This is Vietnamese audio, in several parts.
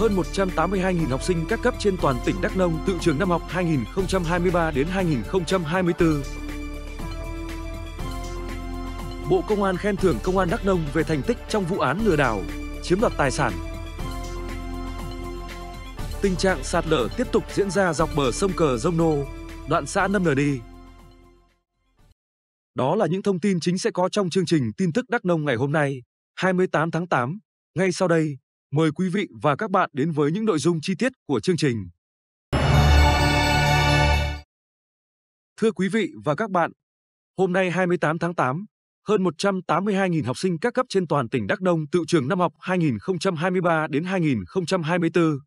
hơn 182.000 học sinh các cấp trên toàn tỉnh Đắk Nông tự trường năm học 2023 đến 2024. Bộ Công an khen thưởng Công an Đắk Nông về thành tích trong vụ án lừa đảo, chiếm đoạt tài sản. Tình trạng sạt lở tiếp tục diễn ra dọc bờ sông Cờ Rông Nô, đoạn xã Nâm Nờ Đi. Đó là những thông tin chính sẽ có trong chương trình tin tức Đắk Nông ngày hôm nay, 28 tháng 8. Ngay sau đây, Mời quý vị và các bạn đến với những nội dung chi tiết của chương trình. Thưa quý vị và các bạn, hôm nay 28 tháng 8, hơn 182.000 học sinh các cấp trên toàn tỉnh Đắk Nông tự trường năm học 2023 đến 2024.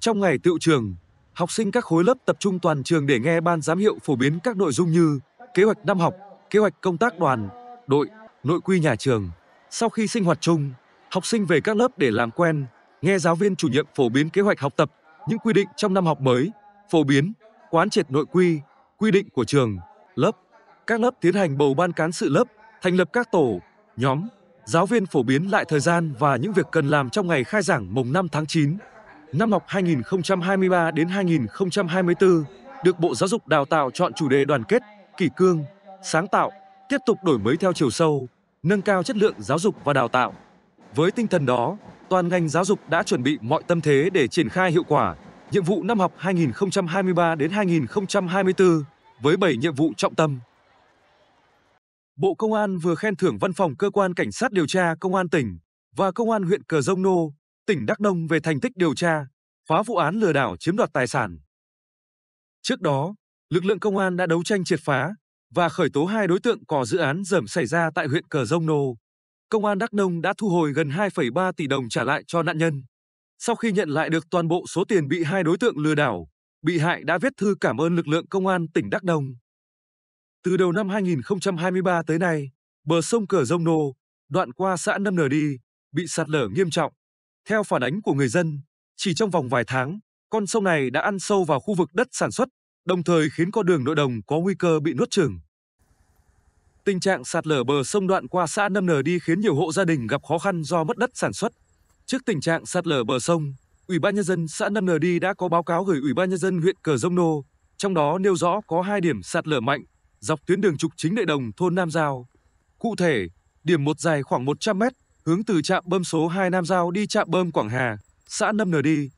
Trong ngày tự trường, học sinh các khối lớp tập trung toàn trường để nghe ban giám hiệu phổ biến các nội dung như kế hoạch năm học, kế hoạch công tác đoàn, đội, nội quy nhà trường. Sau khi sinh hoạt chung, học sinh về các lớp để làm quen, nghe giáo viên chủ nhiệm phổ biến kế hoạch học tập, những quy định trong năm học mới, phổ biến, quán triệt nội quy, quy định của trường, lớp. Các lớp tiến hành bầu ban cán sự lớp, thành lập các tổ, nhóm. Giáo viên phổ biến lại thời gian và những việc cần làm trong ngày khai giảng mùng 5 tháng 9. Năm học 2023 đến 2024 được Bộ Giáo dục Đào tạo chọn chủ đề đoàn kết, kỷ cương, sáng tạo, tiếp tục đổi mới theo chiều sâu, nâng cao chất lượng giáo dục và đào tạo. Với tinh thần đó, toàn ngành giáo dục đã chuẩn bị mọi tâm thế để triển khai hiệu quả nhiệm vụ năm học 2023 đến 2024 với 7 nhiệm vụ trọng tâm. Bộ Công an vừa khen thưởng Văn phòng Cơ quan Cảnh sát điều tra Công an tỉnh và Công an huyện Cờ Rông Nô, tỉnh Đắk Nông về thành tích điều tra, phá vụ án lừa đảo chiếm đoạt tài sản. Trước đó, lực lượng công an đã đấu tranh triệt phá và khởi tố hai đối tượng có dự án dởm xảy ra tại huyện Cờ Rông Nô. Công an Đắk Nông đã thu hồi gần 2,3 tỷ đồng trả lại cho nạn nhân. Sau khi nhận lại được toàn bộ số tiền bị hai đối tượng lừa đảo, bị hại đã viết thư cảm ơn lực lượng công an tỉnh Đắk Nông. Từ đầu năm 2023 tới nay, bờ sông Cờ Rông Nô, đoạn qua xã Năm Nờ Đi, bị sạt lở nghiêm trọng. Theo phản ánh của người dân, chỉ trong vòng vài tháng, con sông này đã ăn sâu vào khu vực đất sản xuất, đồng thời khiến con đường nội đồng có nguy cơ bị nuốt chửng. Tình trạng sạt lở bờ sông đoạn qua xã Nâm Nờ đi khiến nhiều hộ gia đình gặp khó khăn do mất đất sản xuất. Trước tình trạng sạt lở bờ sông, Ủy ban nhân dân xã Nâm Nờ đi đã có báo cáo gửi Ủy ban nhân dân huyện Cờ Rông Nô, trong đó nêu rõ có hai điểm sạt lở mạnh dọc tuyến đường trục chính nội đồng thôn Nam Giao. Cụ thể, điểm một dài khoảng 100 m hướng từ trạm bơm số 2 Nam Giao đi trạm bơm Quảng Hà, xã Nâm Nờ đi.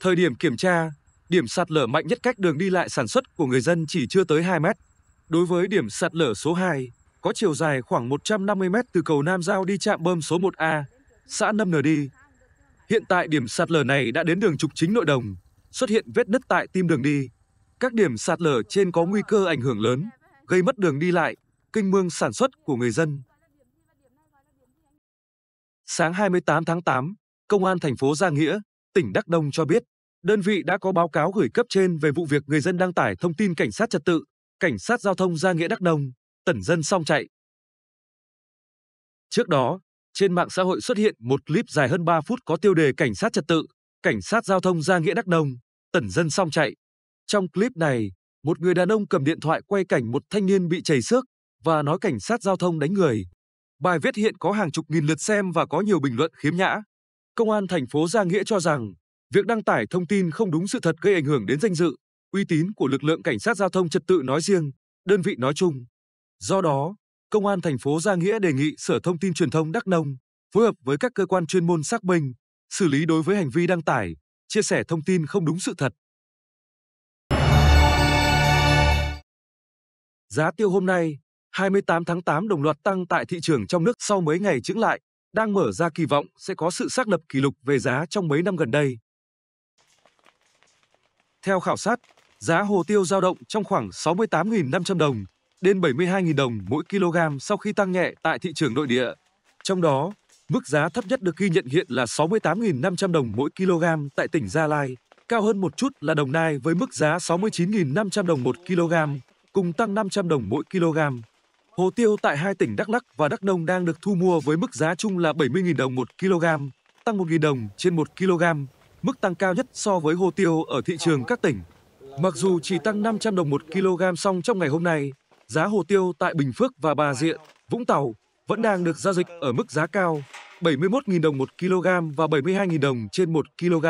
Thời điểm kiểm tra, điểm sạt lở mạnh nhất cách đường đi lại sản xuất của người dân chỉ chưa tới 2 mét. Đối với điểm sạt lở số 2, có chiều dài khoảng 150 mét từ cầu Nam Giao đi trạm bơm số 1A, xã Nâm Nờ đi. Hiện tại điểm sạt lở này đã đến đường trục chính nội đồng, xuất hiện vết nứt tại tim đường đi. Các điểm sạt lở trên có nguy cơ ảnh hưởng lớn, gây mất đường đi lại, kinh mương sản xuất của người dân. Sáng 28 tháng 8, Công an thành phố Gia Nghĩa, tỉnh Đắk Đông cho biết, đơn vị đã có báo cáo gửi cấp trên về vụ việc người dân đăng tải thông tin cảnh sát trật tự, cảnh sát giao thông Gia Nghĩa Đắk Đông tẩn dân xong chạy. Trước đó, trên mạng xã hội xuất hiện một clip dài hơn 3 phút có tiêu đề cảnh sát trật tự, cảnh sát giao thông ra nghĩa Đắk Nông, tẩn dân xong chạy. Trong clip này, một người đàn ông cầm điện thoại quay cảnh một thanh niên bị chảy xước và nói cảnh sát giao thông đánh người. Bài viết hiện có hàng chục nghìn lượt xem và có nhiều bình luận khiếm nhã. Công an thành phố Gia Nghĩa cho rằng, việc đăng tải thông tin không đúng sự thật gây ảnh hưởng đến danh dự, uy tín của lực lượng cảnh sát giao thông trật tự nói riêng, đơn vị nói chung. Do đó, Công an thành phố Gia Nghĩa đề nghị Sở Thông tin Truyền thông Đắk Nông phối hợp với các cơ quan chuyên môn xác minh, xử lý đối với hành vi đăng tải, chia sẻ thông tin không đúng sự thật. Giá tiêu hôm nay, 28 tháng 8 đồng loạt tăng tại thị trường trong nước sau mấy ngày chững lại, đang mở ra kỳ vọng sẽ có sự xác lập kỷ lục về giá trong mấy năm gần đây. Theo khảo sát, giá hồ tiêu dao động trong khoảng 68.500 đồng đến 72.000 đồng mỗi kg sau khi tăng nhẹ tại thị trường nội địa. Trong đó, mức giá thấp nhất được ghi nhận hiện là 68.500 đồng mỗi kg tại tỉnh Gia Lai, cao hơn một chút là Đồng Nai với mức giá 69.500 đồng một kg, cùng tăng 500 đồng mỗi kg. Hồ tiêu tại hai tỉnh Đắk lắc và Đắk Nông đang được thu mua với mức giá chung là 70.000 đồng một kg, tăng 1.000 đồng trên 1 kg, mức tăng cao nhất so với hồ tiêu ở thị trường các tỉnh. Mặc dù chỉ tăng 500 đồng một kg song trong ngày hôm nay, giá hồ tiêu tại Bình Phước và Bà Rịa, Vũng Tàu vẫn đang được giao dịch ở mức giá cao 71.000 đồng 1 kg và 72.000 đồng trên 1 kg.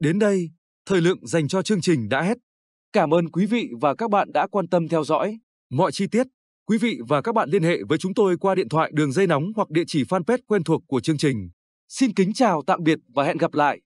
Đến đây, thời lượng dành cho chương trình đã hết. Cảm ơn quý vị và các bạn đã quan tâm theo dõi. Mọi chi tiết, quý vị và các bạn liên hệ với chúng tôi qua điện thoại đường dây nóng hoặc địa chỉ fanpage quen thuộc của chương trình. Xin kính chào tạm biệt và hẹn gặp lại.